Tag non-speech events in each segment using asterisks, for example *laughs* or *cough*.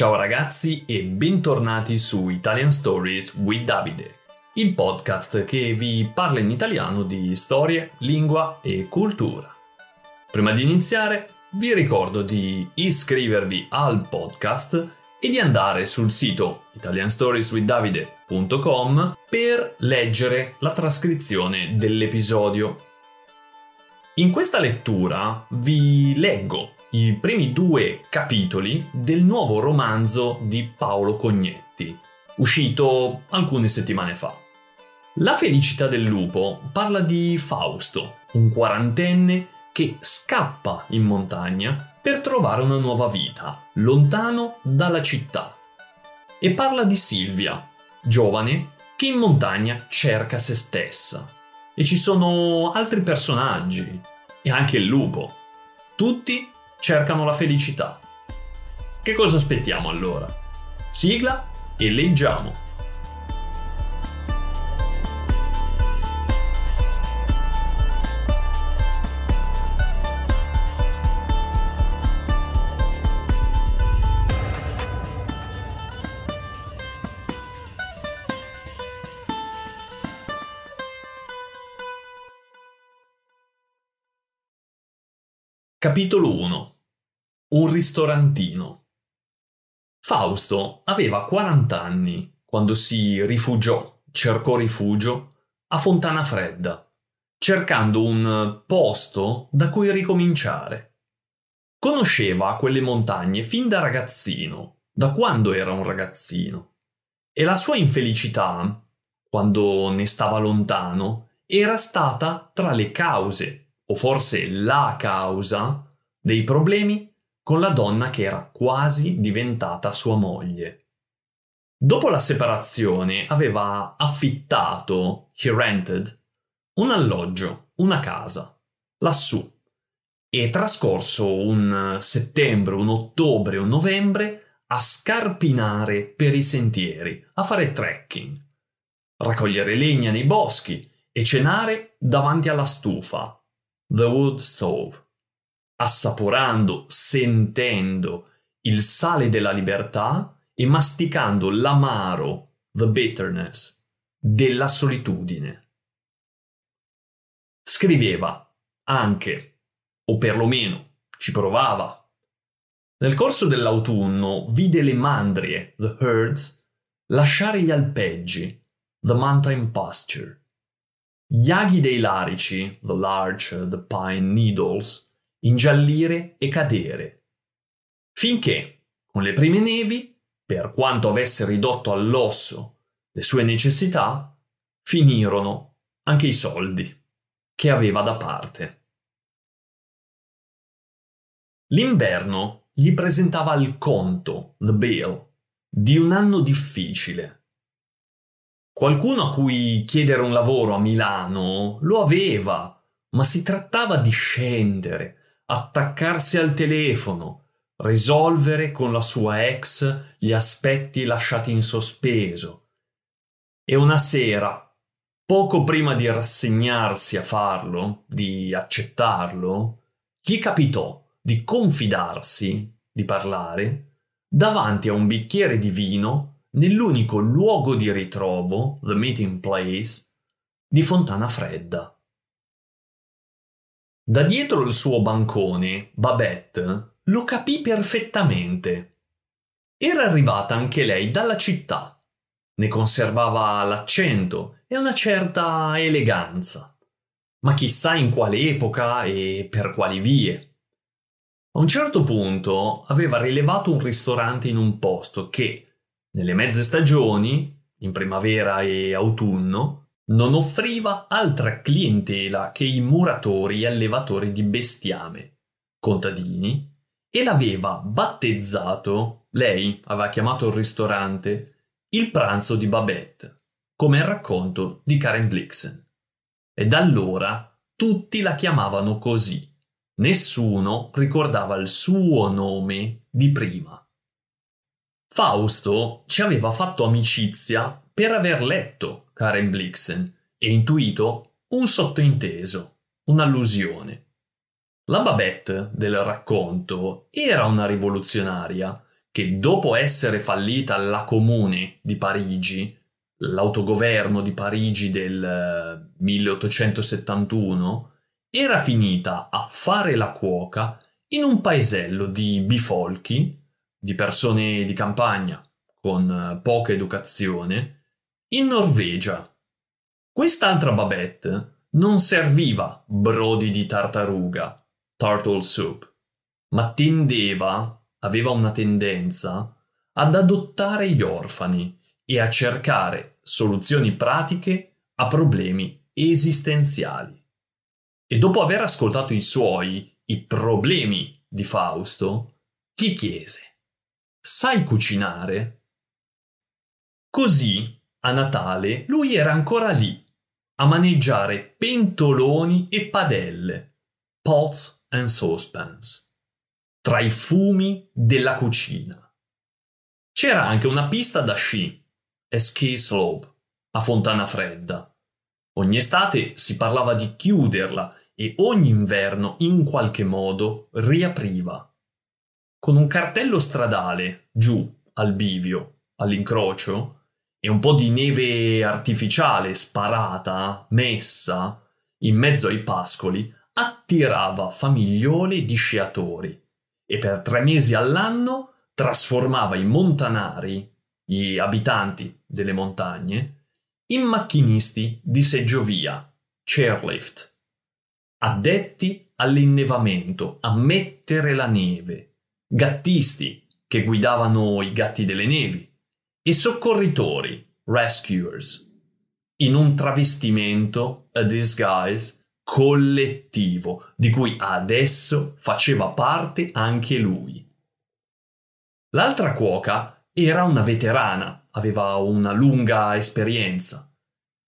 Ciao ragazzi e bentornati su Italian Stories with Davide, il podcast che vi parla in italiano di storie, lingua e cultura. Prima di iniziare vi ricordo di iscrivervi al podcast e di andare sul sito italianstorieswithdavide.com per leggere la trascrizione dell'episodio. In questa lettura vi leggo i primi due capitoli del nuovo romanzo di Paolo Cognetti, uscito alcune settimane fa. La felicità del lupo parla di Fausto, un quarantenne che scappa in montagna per trovare una nuova vita, lontano dalla città. E parla di Silvia, giovane, che in montagna cerca se stessa. E ci sono altri personaggi, e anche il lupo. Tutti cercano la felicità. Che cosa aspettiamo allora? Sigla e leggiamo! Capitolo 1 Un ristorantino Fausto aveva 40 anni quando si rifugiò, cercò rifugio, a Fontana Fredda, cercando un posto da cui ricominciare. Conosceva quelle montagne fin da ragazzino, da quando era un ragazzino, e la sua infelicità, quando ne stava lontano, era stata tra le cause o forse la causa, dei problemi con la donna che era quasi diventata sua moglie. Dopo la separazione aveva affittato, he rented, un alloggio, una casa, lassù, e trascorso un settembre, un ottobre, un novembre a scarpinare per i sentieri, a fare trekking, raccogliere legna nei boschi e cenare davanti alla stufa, The Wood Stove, assaporando, sentendo il sale della libertà e masticando l'amaro, the bitterness, della solitudine. Scriveva anche, o perlomeno ci provava. Nel corso dell'autunno vide le mandrie, the herds, lasciare gli alpeggi, the mountain pasture gli aghi dei larici, the large, uh, the pine needles, ingiallire e cadere. Finché, con le prime nevi, per quanto avesse ridotto all'osso le sue necessità, finirono anche i soldi che aveva da parte. L'inverno gli presentava il conto, the bill, di un anno difficile Qualcuno a cui chiedere un lavoro a Milano lo aveva, ma si trattava di scendere, attaccarsi al telefono, risolvere con la sua ex gli aspetti lasciati in sospeso. E una sera, poco prima di rassegnarsi a farlo, di accettarlo, gli capitò di confidarsi, di parlare, davanti a un bicchiere di vino nell'unico luogo di ritrovo, The Meeting Place, di Fontana Fredda. Da dietro il suo bancone, Babette lo capì perfettamente. Era arrivata anche lei dalla città. Ne conservava l'accento e una certa eleganza. Ma chissà in quale epoca e per quali vie. A un certo punto aveva rilevato un ristorante in un posto che, nelle mezze stagioni, in primavera e autunno, non offriva altra clientela che i muratori e allevatori di bestiame, contadini, e l'aveva battezzato, lei aveva chiamato il ristorante, il pranzo di Babette, come il racconto di Karen Blixen. E da allora tutti la chiamavano così. Nessuno ricordava il suo nome di prima. Fausto ci aveva fatto amicizia per aver letto Karen Blixen e intuito un sottointeso, un'allusione. La Babette del racconto era una rivoluzionaria che dopo essere fallita la Comune di Parigi, l'autogoverno di Parigi del 1871, eh, era finita a fare la cuoca in un paesello di bifolchi di persone di campagna con eh, poca educazione in Norvegia. Quest'altra Babette non serviva brodi di tartaruga, turtle soup, ma tendeva, aveva una tendenza, ad adottare gli orfani e a cercare soluzioni pratiche a problemi esistenziali. E dopo aver ascoltato i suoi, i problemi di Fausto, chi chiese sai cucinare? Così, a Natale, lui era ancora lì, a maneggiare pentoloni e padelle, pots and saucepans, tra i fumi della cucina. C'era anche una pista da sci, a ski slope, a Fontana Fredda. Ogni estate si parlava di chiuderla e ogni inverno, in qualche modo, riapriva con un cartello stradale giù al bivio, all'incrocio, e un po' di neve artificiale sparata, messa in mezzo ai pascoli, attirava famiglioni di sciatori e per tre mesi all'anno trasformava i montanari, gli abitanti delle montagne, in macchinisti di seggiovia, chairlift, addetti all'innevamento, a mettere la neve, gattisti che guidavano i gatti delle nevi e soccorritori, rescuers, in un travestimento, a disguise, collettivo di cui adesso faceva parte anche lui. L'altra cuoca era una veterana, aveva una lunga esperienza,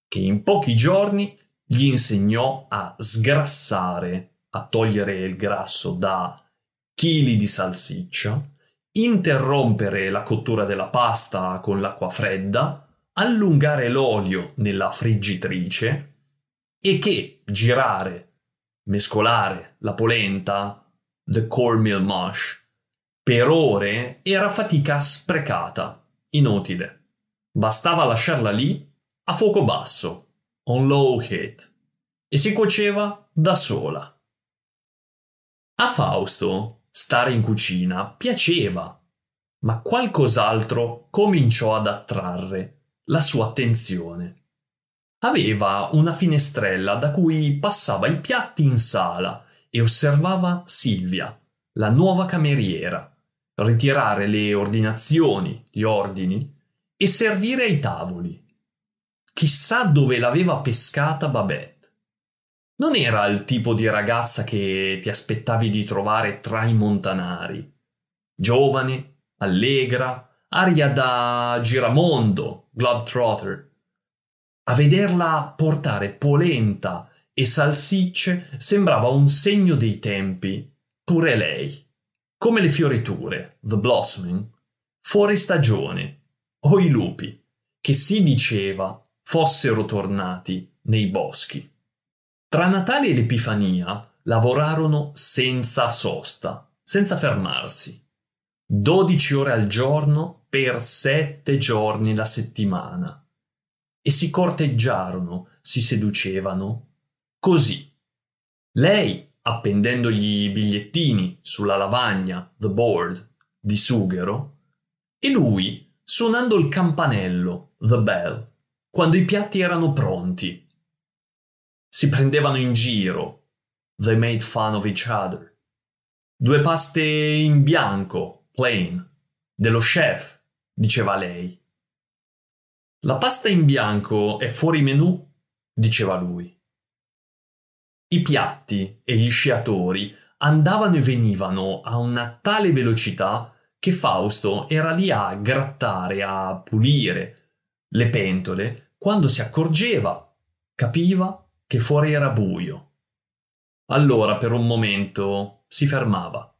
che in pochi giorni gli insegnò a sgrassare, a togliere il grasso da kg di salsiccia, interrompere la cottura della pasta con l'acqua fredda, allungare l'olio nella friggitrice e che girare, mescolare la polenta, the cornmeal mush, per ore era fatica sprecata, inutile. Bastava lasciarla lì a fuoco basso, on low heat, e si cuoceva da sola. A Fausto stare in cucina piaceva, ma qualcos'altro cominciò ad attrarre la sua attenzione. Aveva una finestrella da cui passava i piatti in sala e osservava Silvia, la nuova cameriera, ritirare le ordinazioni, gli ordini e servire ai tavoli. Chissà dove l'aveva pescata Babette non era il tipo di ragazza che ti aspettavi di trovare tra i montanari. Giovane, allegra, aria da giramondo, globetrotter. A vederla portare polenta e salsicce sembrava un segno dei tempi, pure lei. Come le fioriture, the blossoming, fuori stagione, o i lupi, che si diceva fossero tornati nei boschi. Tra Natale e Epifania lavorarono senza sosta, senza fermarsi. 12 ore al giorno per 7 giorni la settimana. E si corteggiarono, si seducevano, così. Lei, appendendogli i bigliettini sulla lavagna, the board, di sughero, e lui, suonando il campanello, the bell, quando i piatti erano pronti, si prendevano in giro. They made fun of each other. Due paste in bianco, plain, dello chef, diceva lei. La pasta in bianco è fuori menù, diceva lui. I piatti e gli sciatori andavano e venivano a una tale velocità che Fausto era lì a grattare, a pulire le pentole, quando si accorgeva, capiva che fuori era buio. Allora per un momento si fermava.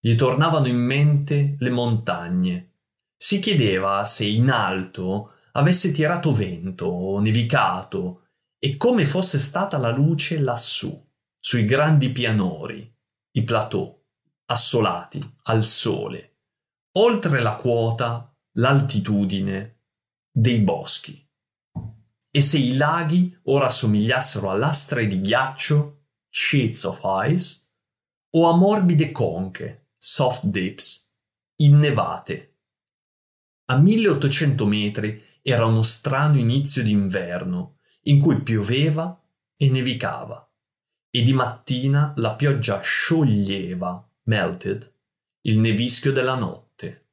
Gli tornavano in mente le montagne. Si chiedeva se in alto avesse tirato vento o nevicato e come fosse stata la luce lassù, sui grandi pianori, i plateau, assolati al sole, oltre la quota, l'altitudine dei boschi. E se i laghi ora somigliassero a lastre di ghiaccio, sheets of ice, o a morbide conche, soft dips, innevate. A 1800 metri era uno strano inizio d'inverno, in cui pioveva e nevicava, e di mattina la pioggia scioglieva, melted, il nevischio della notte.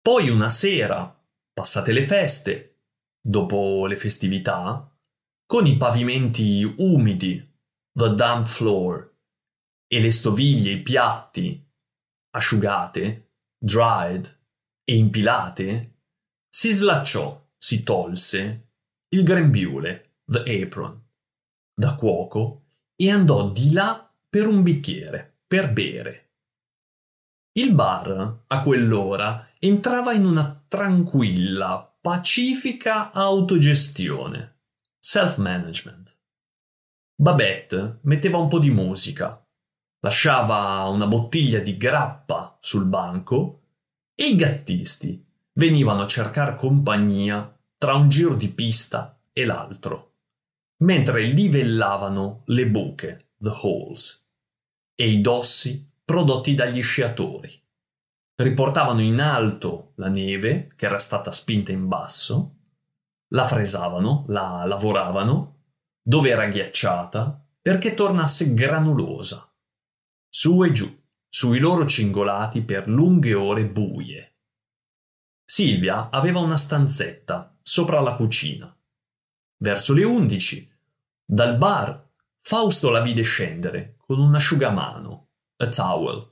Poi una sera, passate le feste, dopo le festività, con i pavimenti umidi, the damp floor, e le stoviglie, i piatti asciugate, dried e impilate, si slacciò, si tolse il grembiule, the apron, da cuoco e andò di là per un bicchiere, per bere. Il bar, a quell'ora, entrava in una tranquilla Pacifica autogestione. Self-management. Babette metteva un po' di musica, lasciava una bottiglia di grappa sul banco e i gattisti venivano a cercare compagnia tra un giro di pista e l'altro, mentre livellavano le buche, the holes, e i dossi prodotti dagli sciatori riportavano in alto la neve che era stata spinta in basso, la fresavano, la lavoravano, dove era ghiacciata, perché tornasse granulosa, su e giù, sui loro cingolati per lunghe ore buie. Silvia aveva una stanzetta sopra la cucina. Verso le undici, dal bar, Fausto la vide scendere con un asciugamano, a towel,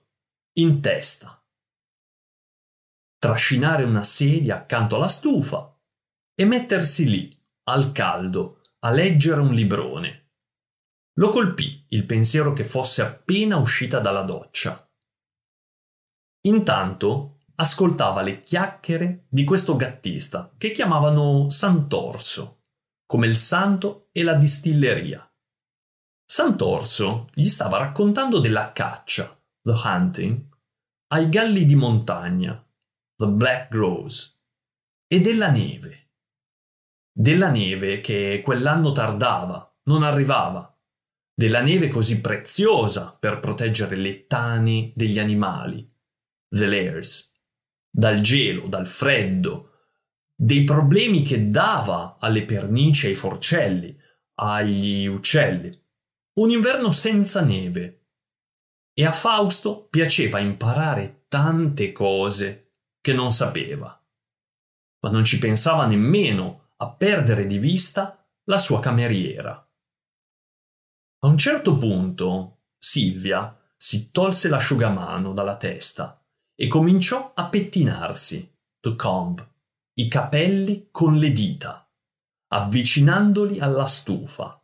in testa trascinare una sedia accanto alla stufa e mettersi lì, al caldo, a leggere un librone. Lo colpì il pensiero che fosse appena uscita dalla doccia. Intanto ascoltava le chiacchiere di questo gattista che chiamavano Sant'Orso, come il santo e la distilleria. Sant'Orso gli stava raccontando della caccia, the hunting, ai galli di montagna The Black Grows, e della neve. Della neve che quell'anno tardava, non arrivava. Della neve così preziosa per proteggere le tane degli animali, the layers, dal gelo, dal freddo, dei problemi che dava alle pernici, ai forcelli, agli uccelli. Un inverno senza neve. E a Fausto piaceva imparare tante cose che non sapeva, ma non ci pensava nemmeno a perdere di vista la sua cameriera. A un certo punto Silvia si tolse l'asciugamano dalla testa e cominciò a pettinarsi, to comb, i capelli con le dita, avvicinandoli alla stufa.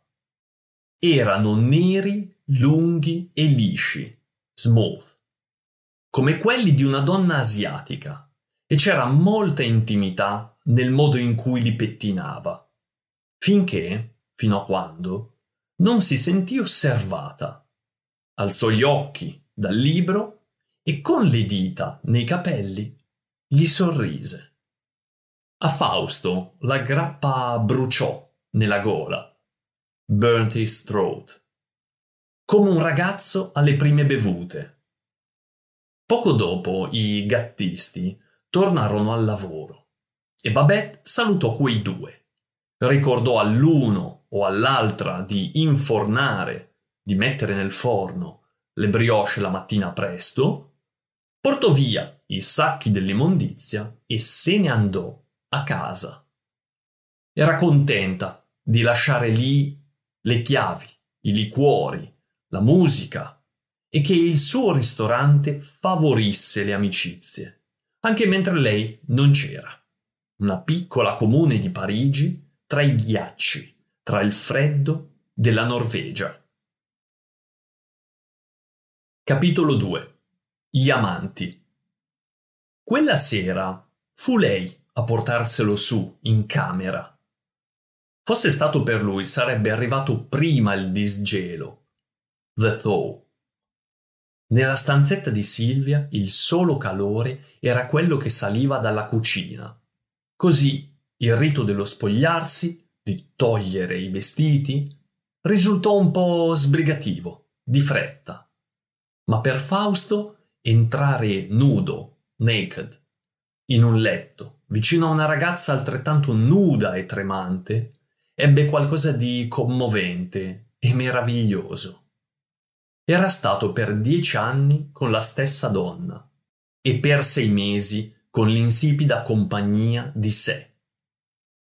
Erano neri, lunghi e lisci, smooth, come quelli di una donna asiatica e c'era molta intimità nel modo in cui li pettinava, finché, fino a quando, non si sentì osservata. Alzò gli occhi dal libro e con le dita nei capelli gli sorrise. A Fausto la grappa bruciò nella gola, burnt his throat, come un ragazzo alle prime bevute. Poco dopo i gattisti tornarono al lavoro e Babette salutò quei due. Ricordò all'uno o all'altra di infornare, di mettere nel forno le brioche la mattina presto, portò via i sacchi dell'immondizia e se ne andò a casa. Era contenta di lasciare lì le chiavi, i liquori, la musica e che il suo ristorante favorisse le amicizie anche mentre lei non c'era. Una piccola comune di Parigi tra i ghiacci, tra il freddo della Norvegia. Capitolo 2 Gli amanti Quella sera fu lei a portarselo su in camera. Fosse stato per lui sarebbe arrivato prima il disgelo, the thaw nella stanzetta di Silvia il solo calore era quello che saliva dalla cucina. Così il rito dello spogliarsi, di togliere i vestiti, risultò un po' sbrigativo, di fretta. Ma per Fausto entrare nudo, naked, in un letto, vicino a una ragazza altrettanto nuda e tremante, ebbe qualcosa di commovente e meraviglioso era stato per dieci anni con la stessa donna e per sei mesi con l'insipida compagnia di sé.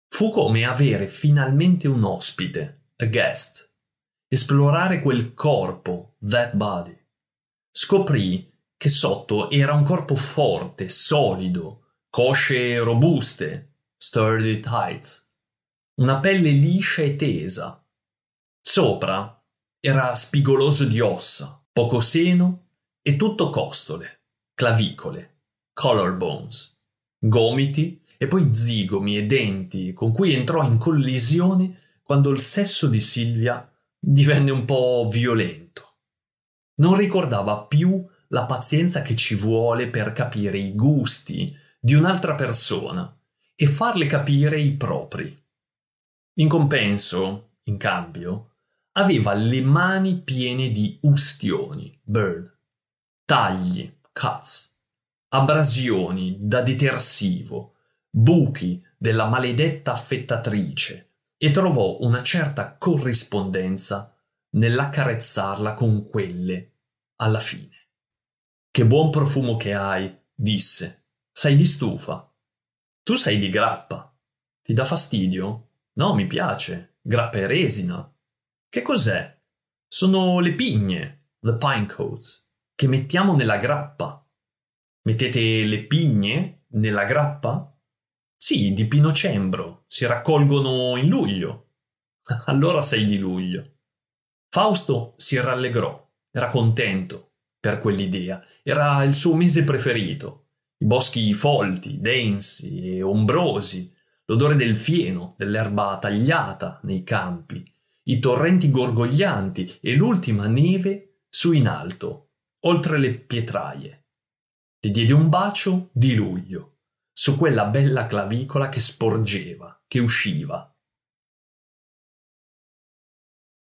Fu come avere finalmente un ospite, a guest, esplorare quel corpo, that body. Scoprì che sotto era un corpo forte, solido, cosce robuste, sturdy tights, una pelle liscia e tesa. Sopra era spigoloso di ossa, poco seno e tutto costole, clavicole, collarbones, gomiti e poi zigomi e denti con cui entrò in collisione quando il sesso di Silvia divenne un po' violento. Non ricordava più la pazienza che ci vuole per capire i gusti di un'altra persona e farle capire i propri. In compenso, in cambio, aveva le mani piene di ustioni, burn, tagli, cuts, abrasioni da detersivo, buchi della maledetta affettatrice e trovò una certa corrispondenza nell'accarezzarla con quelle alla fine. Che buon profumo che hai, disse. Sei di stufa. Tu sei di grappa. Ti dà fastidio? No, mi piace. Grappa e resina. Che cos'è? Sono le pigne, the pine coats, che mettiamo nella grappa. Mettete le pigne nella grappa? Sì, di pinocembro, si raccolgono in luglio. *laughs* Allora sei di luglio. Fausto si rallegrò, era contento per quell'idea, era il suo mese preferito. I boschi folti, densi e ombrosi, l'odore del fieno, dell'erba tagliata nei campi, i torrenti gorgoglianti e l'ultima neve su in alto, oltre le pietraie. Le diede un bacio di luglio, su quella bella clavicola che sporgeva, che usciva.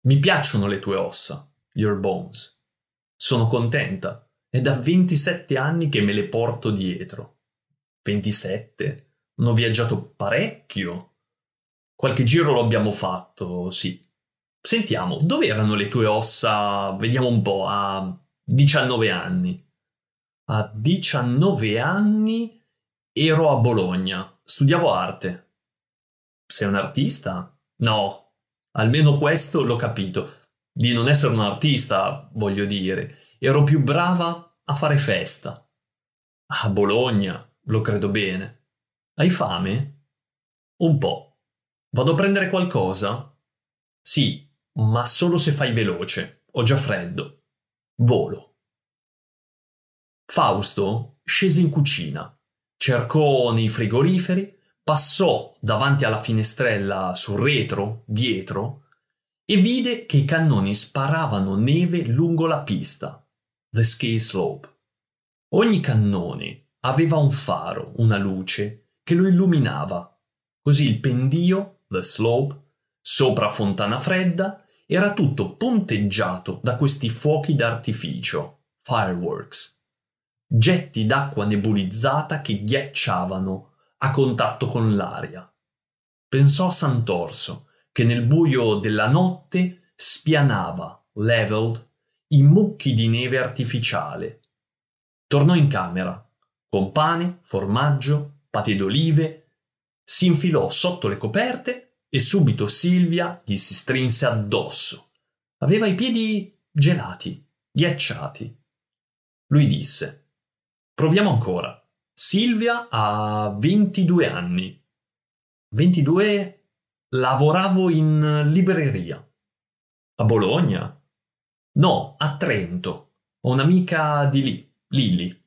Mi piacciono le tue ossa, your bones. Sono contenta, è da 27 anni che me le porto dietro. 27? Non ho viaggiato parecchio. Qualche giro lo abbiamo fatto, sì, Sentiamo, dove erano le tue ossa, vediamo un po', a 19 anni? A 19 anni ero a Bologna, studiavo arte. Sei un artista? No, almeno questo l'ho capito. Di non essere un artista, voglio dire. Ero più brava a fare festa. A Bologna, lo credo bene. Hai fame? Un po'. Vado a prendere qualcosa? Sì, ma solo se fai veloce. Ho già freddo. Volo. Fausto scese in cucina, cercò nei frigoriferi, passò davanti alla finestrella sul retro, dietro, e vide che i cannoni sparavano neve lungo la pista, the ski slope. Ogni cannone aveva un faro, una luce, che lo illuminava. Così il pendio, the slope, sopra Fontana Fredda, era tutto punteggiato da questi fuochi d'artificio, fireworks, getti d'acqua nebulizzata che ghiacciavano a contatto con l'aria. Pensò a Sant'Orso, che nel buio della notte spianava, leveled, i mucchi di neve artificiale. Tornò in camera, con pane, formaggio, pate d'olive, si infilò sotto le coperte e subito Silvia gli si strinse addosso. Aveva i piedi gelati, ghiacciati. Lui disse: Proviamo ancora. Silvia ha 22 anni. 22 lavoravo in libreria. A Bologna? No, a Trento. Ho un'amica di lì, Lili.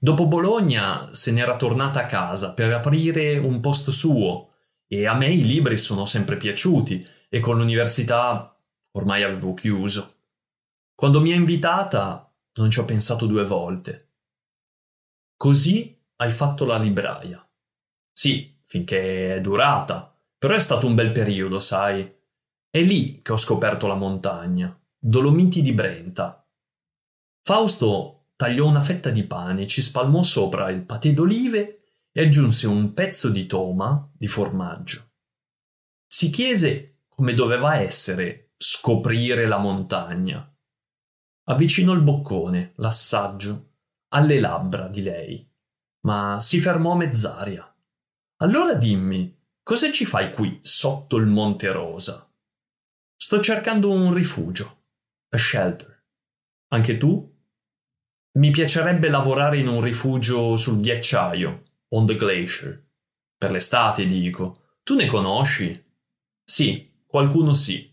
Dopo Bologna se n'era tornata a casa per aprire un posto suo e a me i libri sono sempre piaciuti e con l'università ormai avevo chiuso. Quando mi è invitata non ci ho pensato due volte. Così hai fatto la libraia. Sì, finché è durata, però è stato un bel periodo, sai. È lì che ho scoperto la montagna, Dolomiti di Brenta. Fausto tagliò una fetta di pane, ci spalmò sopra il patè d'olive e aggiunse un pezzo di toma di formaggio. Si chiese come doveva essere scoprire la montagna. Avvicinò il boccone, l'assaggio, alle labbra di lei, ma si fermò a mezz'aria. Allora dimmi, cosa ci fai qui sotto il Monte Rosa? Sto cercando un rifugio, a shelter. Anche tu? Mi piacerebbe lavorare in un rifugio sul ghiacciaio, On the Glacier. Per l'estate, dico. Tu ne conosci? Sì, qualcuno sì.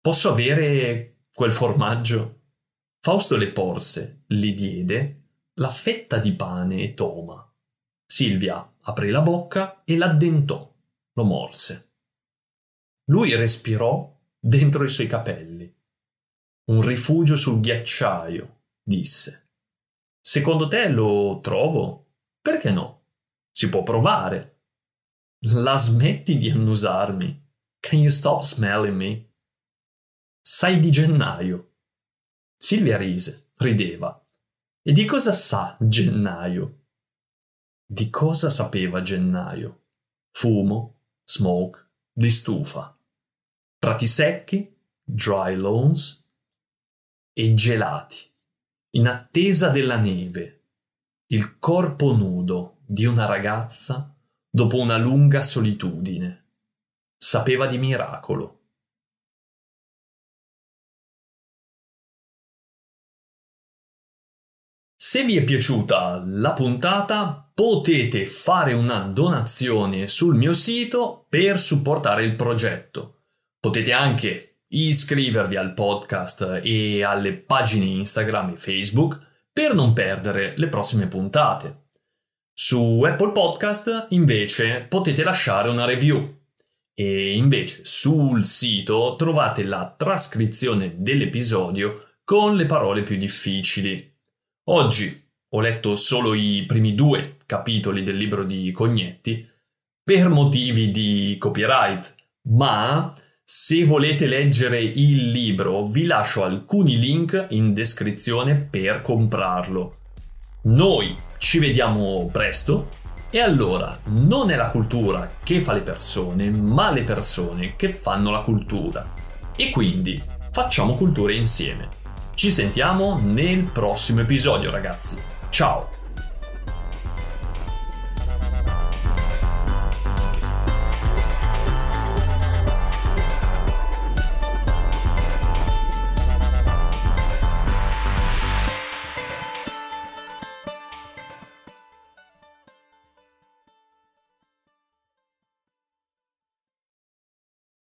Posso avere quel formaggio? Fausto le porse, le diede, la fetta di pane e toma. Silvia aprì la bocca e l'addentò, lo morse. Lui respirò dentro i suoi capelli. Un rifugio sul ghiacciaio, disse. Secondo te lo trovo? Perché no? Si può provare. La smetti di annusarmi. Can you stop smelling me? Sai di gennaio. Silvia rise, rideva. E di cosa sa gennaio? Di cosa sapeva gennaio? Fumo, smoke, di stufa. Prati secchi, dry lawns e gelati, in attesa della neve il corpo nudo di una ragazza dopo una lunga solitudine. Sapeva di miracolo. Se vi è piaciuta la puntata potete fare una donazione sul mio sito per supportare il progetto. Potete anche iscrivervi al podcast e alle pagine Instagram e Facebook per non perdere le prossime puntate. Su Apple Podcast invece potete lasciare una review e invece sul sito trovate la trascrizione dell'episodio con le parole più difficili. Oggi ho letto solo i primi due capitoli del libro di Cognetti per motivi di copyright, ma se volete leggere il libro, vi lascio alcuni link in descrizione per comprarlo. Noi ci vediamo presto e allora non è la cultura che fa le persone, ma le persone che fanno la cultura. E quindi facciamo cultura insieme. Ci sentiamo nel prossimo episodio ragazzi. Ciao!